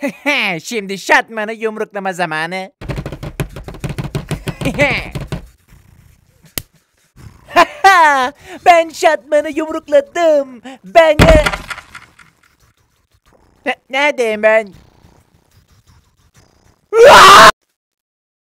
Şimdi şatmanı yumruklama zamanı. ben şatmanı yumrukladım. Ben... ne Neredeyim ben?